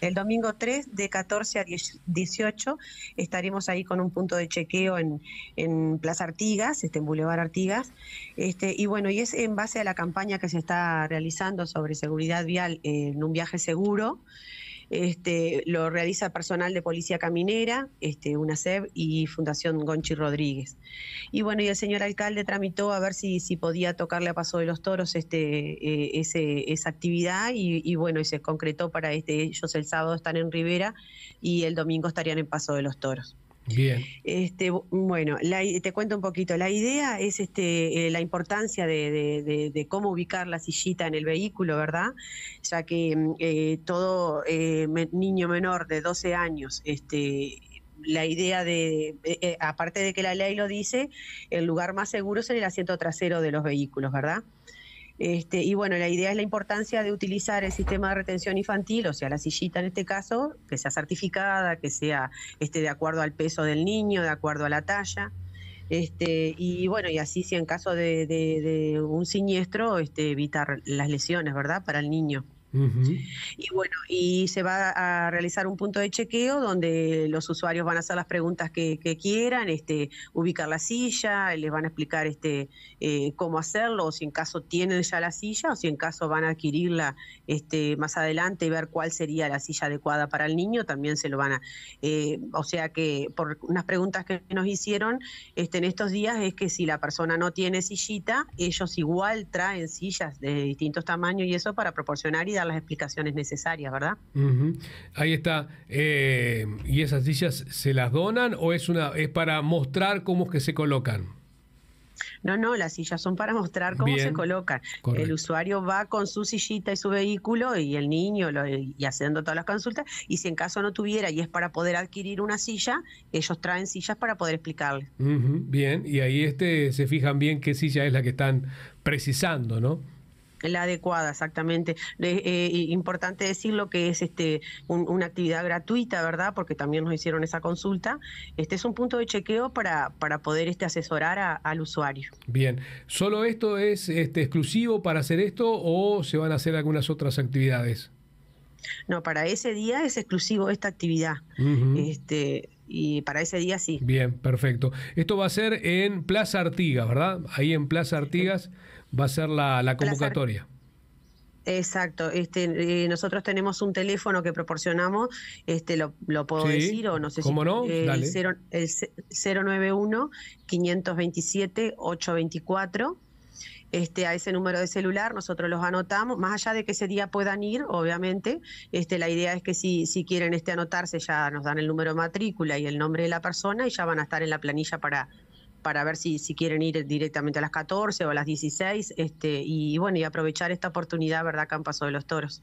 El domingo 3 de 14 a 18 estaremos ahí con un punto de chequeo en, en Plaza Artigas, este, en Boulevard Artigas. Este, y bueno, y es en base a la campaña que se está realizando sobre seguridad vial eh, en un viaje seguro. Este, lo realiza personal de Policía Caminera, este, UNACEB y Fundación Gonchi Rodríguez. Y bueno, y el señor alcalde tramitó a ver si, si podía tocarle a Paso de los Toros este, eh, ese, esa actividad y, bueno, y se concretó para este, ellos el sábado están en Rivera y el domingo estarían en Paso de los Toros. Bien. Este, bueno, te cuento un poquito. La idea es este, eh, la importancia de, cómo ubicar la sillita en el vehículo, ¿verdad? Ya que mm, eh, todo eh, niño menor de 12 años este, la idea de, aparte de que la ley lo dice, el lugar más seguro es en el asiento trasero de los vehículos, ¿verdad? Este, y bueno, la idea es la importancia de utilizar el sistema de retención infantil, o sea, la sillita en este caso, que sea certificada, que sea este, de acuerdo al peso del niño, de acuerdo a la talla. Este, y bueno, y así si en caso de, un siniestro, este, evitar las lesiones, ¿verdad? Para el niño. Y bueno, y se va a realizar un punto de chequeo donde los usuarios van a hacer las preguntas que, quieran, este, ubicar la silla, les van a explicar este, eh, cómo hacerlo, o si en caso tienen ya la silla, o si en caso van a adquirirla este, más adelante y ver cuál sería la silla adecuada para el niño, también se lo van a... Eh, o sea que por unas preguntas que nos hicieron este, en estos días es que si la persona no tiene sillita, ellos igual traen sillas de distintos tamaños y eso para proporcionar y dar las explicaciones necesarias, ¿verdad? Ahí está. Eh, ¿Y esas sillas se las donan o es, una, es para mostrar cómo es que se colocan? No, no, las sillas son para mostrar cómo se colocan. El usuario va con su sillita y su vehículo y el niño y haciendo todas las consultas. Y si en caso no tuviera y es para poder adquirir una silla, ellos traen sillas para poder explicarle. bien, y ahí este se fijan bien qué silla es la que están precisando, ¿no? La adecuada, exactamente. Eh, importante decirlo que es este una actividad gratuita, ¿verdad? Porque también nos hicieron esa consulta. Este es un punto de chequeo para, para poder este, asesorar al usuario. Bien. ¿Solo esto es este, exclusivo para hacer esto o se van a hacer algunas otras actividades? No, para ese día es exclusivo esta actividad. Este y para ese día sí. Bien, perfecto. Esto va a ser en Plaza Artigas, ¿verdad? Ahí en Plaza Artigas va a ser la, convocatoria. Exacto, este, eh, nosotros tenemos un teléfono que proporcionamos, este, lo, puedo decir o no sé ¿cómo si no? El, el 091 527 824 este, a ese número de celular, nosotros los anotamos, más allá de que ese día puedan ir, obviamente, este, la idea es que si, si quieren este, anotarse ya nos dan el número de matrícula y el nombre de la persona y ya van a estar en la planilla para, para ver si, si quieren ir directamente a las 14 o a las 16, este, y bueno, y aprovechar esta oportunidad, ¿verdad?, acá en Paso de los Toros.